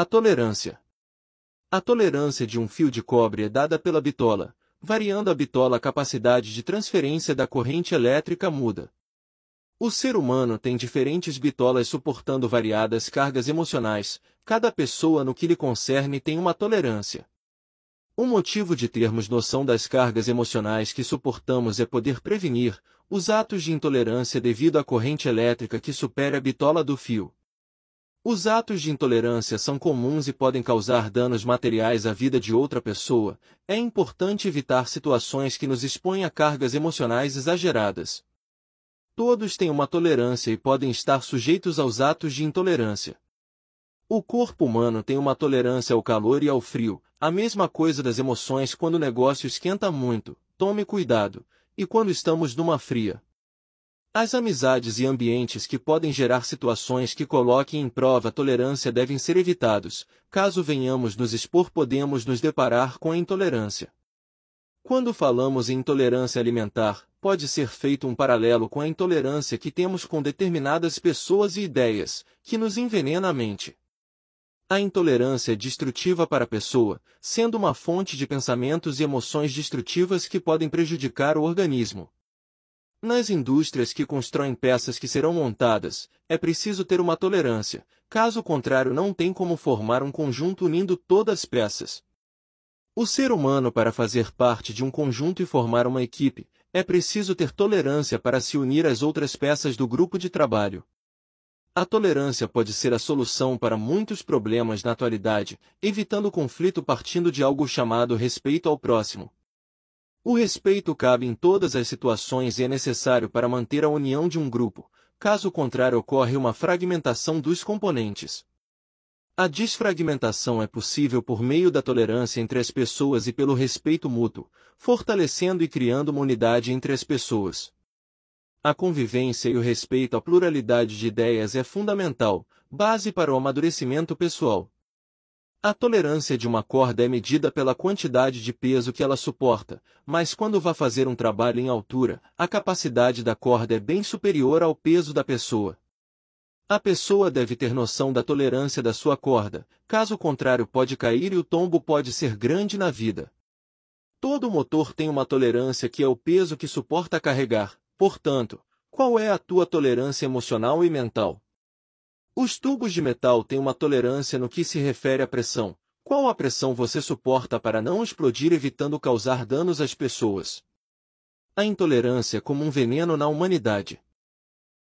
A tolerância. A tolerância de um fio de cobre é dada pela bitola, variando a bitola a capacidade de transferência da corrente elétrica muda. O ser humano tem diferentes bitolas suportando variadas cargas emocionais, cada pessoa no que lhe concerne tem uma tolerância. Um motivo de termos noção das cargas emocionais que suportamos é poder prevenir os atos de intolerância devido à corrente elétrica que supera a bitola do fio. Os atos de intolerância são comuns e podem causar danos materiais à vida de outra pessoa. É importante evitar situações que nos expõem a cargas emocionais exageradas. Todos têm uma tolerância e podem estar sujeitos aos atos de intolerância. O corpo humano tem uma tolerância ao calor e ao frio, a mesma coisa das emoções quando o negócio esquenta muito. Tome cuidado. E quando estamos numa fria, as amizades e ambientes que podem gerar situações que coloquem em prova a tolerância devem ser evitados, caso venhamos nos expor podemos nos deparar com a intolerância. Quando falamos em intolerância alimentar, pode ser feito um paralelo com a intolerância que temos com determinadas pessoas e ideias, que nos envenena a mente. A intolerância é destrutiva para a pessoa, sendo uma fonte de pensamentos e emoções destrutivas que podem prejudicar o organismo, nas indústrias que constroem peças que serão montadas, é preciso ter uma tolerância, caso contrário não tem como formar um conjunto unindo todas as peças. O ser humano para fazer parte de um conjunto e formar uma equipe, é preciso ter tolerância para se unir às outras peças do grupo de trabalho. A tolerância pode ser a solução para muitos problemas na atualidade, evitando o conflito partindo de algo chamado respeito ao próximo. O respeito cabe em todas as situações e é necessário para manter a união de um grupo, caso contrário ocorre uma fragmentação dos componentes. A desfragmentação é possível por meio da tolerância entre as pessoas e pelo respeito mútuo, fortalecendo e criando uma unidade entre as pessoas. A convivência e o respeito à pluralidade de ideias é fundamental, base para o amadurecimento pessoal. A tolerância de uma corda é medida pela quantidade de peso que ela suporta, mas quando vá fazer um trabalho em altura, a capacidade da corda é bem superior ao peso da pessoa. A pessoa deve ter noção da tolerância da sua corda, caso contrário pode cair e o tombo pode ser grande na vida. Todo motor tem uma tolerância que é o peso que suporta carregar, portanto, qual é a tua tolerância emocional e mental? Os tubos de metal têm uma tolerância no que se refere à pressão. Qual a pressão você suporta para não explodir evitando causar danos às pessoas? A intolerância é como um veneno na humanidade.